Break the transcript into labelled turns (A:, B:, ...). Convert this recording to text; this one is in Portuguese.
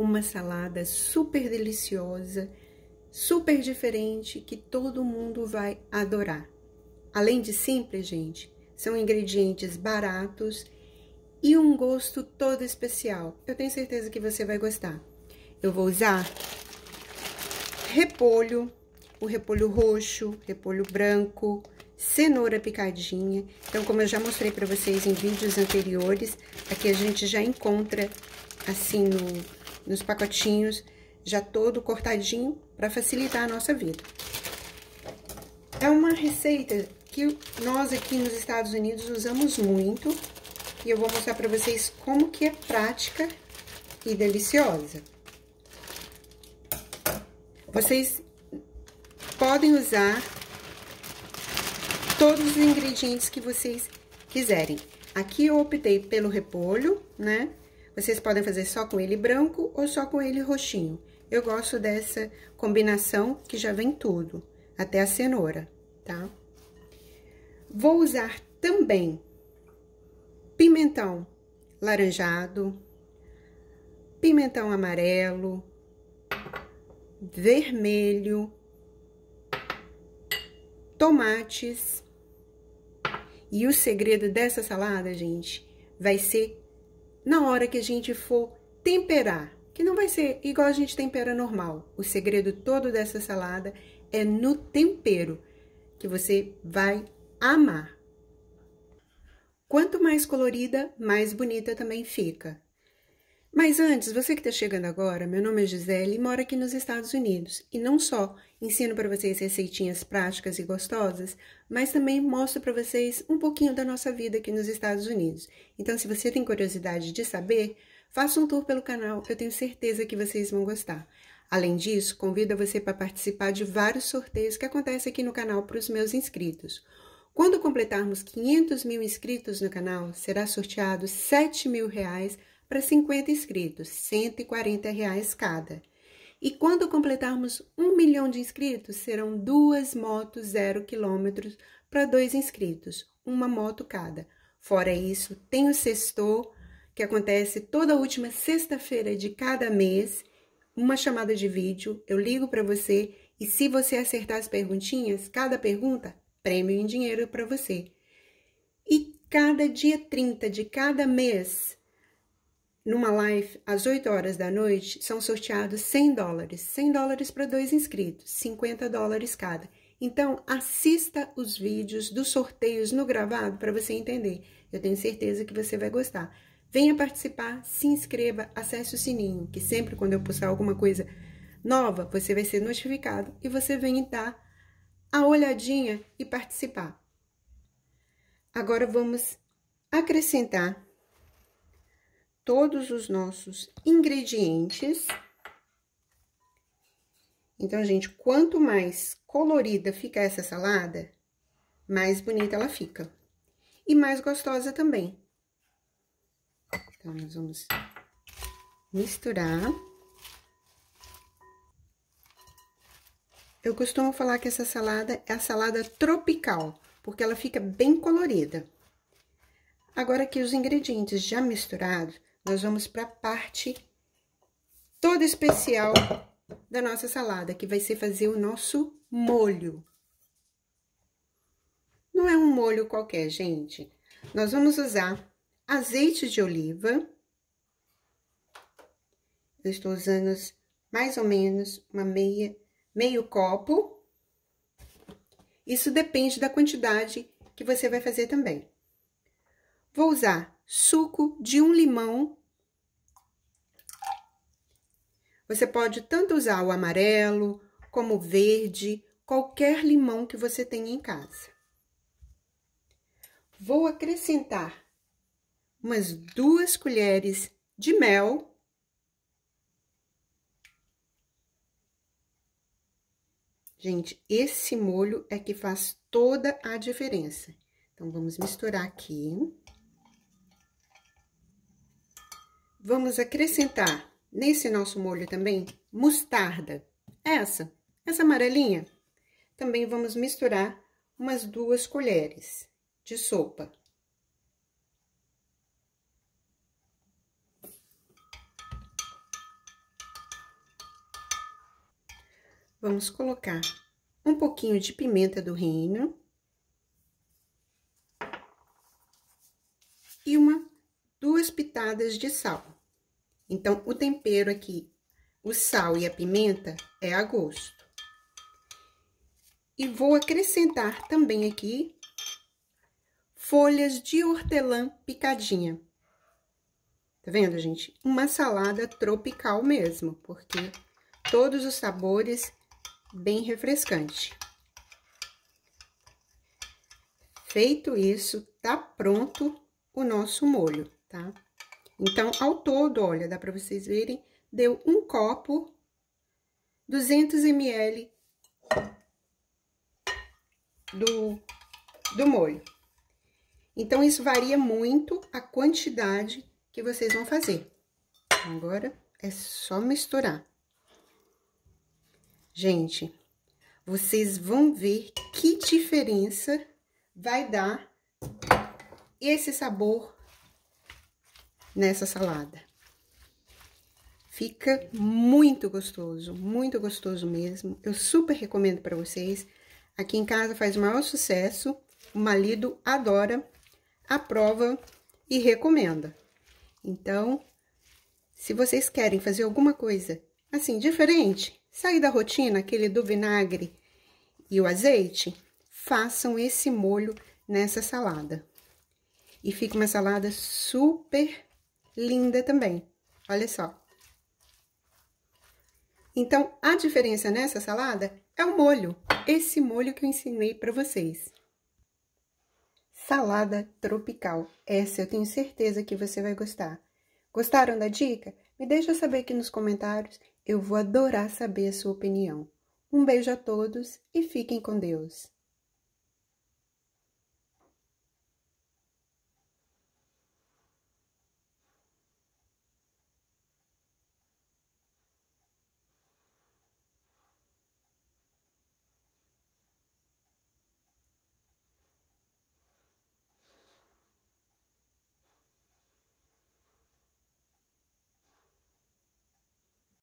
A: uma salada super deliciosa, super diferente que todo mundo vai adorar. Além de simples, gente, são ingredientes baratos e um gosto todo especial. Eu tenho certeza que você vai gostar. Eu vou usar repolho, o repolho roxo, repolho branco, cenoura picadinha. Então, como eu já mostrei para vocês em vídeos anteriores, aqui a gente já encontra assim no nos pacotinhos, já todo cortadinho, para facilitar a nossa vida. É uma receita que nós aqui nos Estados Unidos usamos muito, e eu vou mostrar para vocês como que é prática e deliciosa. Vocês podem usar todos os ingredientes que vocês quiserem. Aqui eu optei pelo repolho, né? Vocês podem fazer só com ele branco ou só com ele roxinho. Eu gosto dessa combinação que já vem tudo, até a cenoura, tá? Vou usar também pimentão laranjado, pimentão amarelo, vermelho, tomates. E o segredo dessa salada, gente, vai ser na hora que a gente for temperar, que não vai ser igual a gente tempera normal. O segredo todo dessa salada é no tempero, que você vai amar. Quanto mais colorida, mais bonita também fica. Mas antes, você que está chegando agora, meu nome é Gisele e moro aqui nos Estados Unidos. E não só ensino para vocês receitinhas práticas e gostosas, mas também mostro para vocês um pouquinho da nossa vida aqui nos Estados Unidos. Então, se você tem curiosidade de saber, faça um tour pelo canal, eu tenho certeza que vocês vão gostar. Além disso, convido você para participar de vários sorteios que acontecem aqui no canal para os meus inscritos. Quando completarmos 500 mil inscritos no canal, será sorteado 7 mil reais para 50 inscritos, 140 reais cada. E quando completarmos um milhão de inscritos, serão duas motos zero quilômetros para dois inscritos, uma moto cada. Fora isso, tem o sextou, que acontece toda última sexta-feira de cada mês, uma chamada de vídeo, eu ligo para você e se você acertar as perguntinhas, cada pergunta, prêmio em dinheiro para você. E cada dia 30 de cada mês, numa live às 8 horas da noite, são sorteados 100 dólares. 100 dólares para dois inscritos, 50 dólares cada. Então, assista os vídeos dos sorteios no gravado para você entender. Eu tenho certeza que você vai gostar. Venha participar, se inscreva, acesse o sininho, que sempre quando eu postar alguma coisa nova, você vai ser notificado e você vem dar a olhadinha e participar. Agora vamos acrescentar todos os nossos ingredientes. Então, gente, quanto mais colorida fica essa salada, mais bonita ela fica. E mais gostosa também. Então, nós vamos misturar. Eu costumo falar que essa salada é a salada tropical, porque ela fica bem colorida. Agora que os ingredientes já misturados, nós vamos para a parte toda especial da nossa salada, que vai ser fazer o nosso molho. Não é um molho qualquer, gente. Nós vamos usar azeite de oliva. Eu estou usando mais ou menos uma meia, meio copo. Isso depende da quantidade que você vai fazer também. Vou usar suco de um limão. Você pode tanto usar o amarelo como o verde, qualquer limão que você tenha em casa. Vou acrescentar umas duas colheres de mel. Gente, esse molho é que faz toda a diferença. Então, vamos misturar aqui vamos acrescentar nesse nosso molho também mostarda. Essa, essa amarelinha. Também vamos misturar umas duas colheres de sopa. Vamos colocar um pouquinho de pimenta do reino. E uma duas pitadas de sal. Então, o tempero aqui, o sal e a pimenta é a gosto. E vou acrescentar também aqui folhas de hortelã picadinha. Tá vendo, gente? Uma salada tropical mesmo, porque todos os sabores bem refrescante. Feito isso, tá pronto o nosso molho tá? Então, ao todo, olha, dá pra vocês verem, deu um copo, 200 ml do, do molho. Então, isso varia muito a quantidade que vocês vão fazer. Agora, é só misturar. Gente, vocês vão ver que diferença vai dar esse sabor nessa salada. Fica muito gostoso, muito gostoso mesmo. Eu super recomendo para vocês. Aqui em casa faz o maior sucesso. O marido adora, aprova e recomenda. Então, se vocês querem fazer alguma coisa assim diferente, sair da rotina, aquele do vinagre e o azeite, façam esse molho nessa salada. E fica uma salada super linda também. Olha só. Então, a diferença nessa salada é o molho. Esse molho que eu ensinei para vocês. Salada tropical. Essa eu tenho certeza que você vai gostar. Gostaram da dica? Me deixa saber aqui nos comentários. Eu vou adorar saber a sua opinião. Um beijo a todos e fiquem com Deus.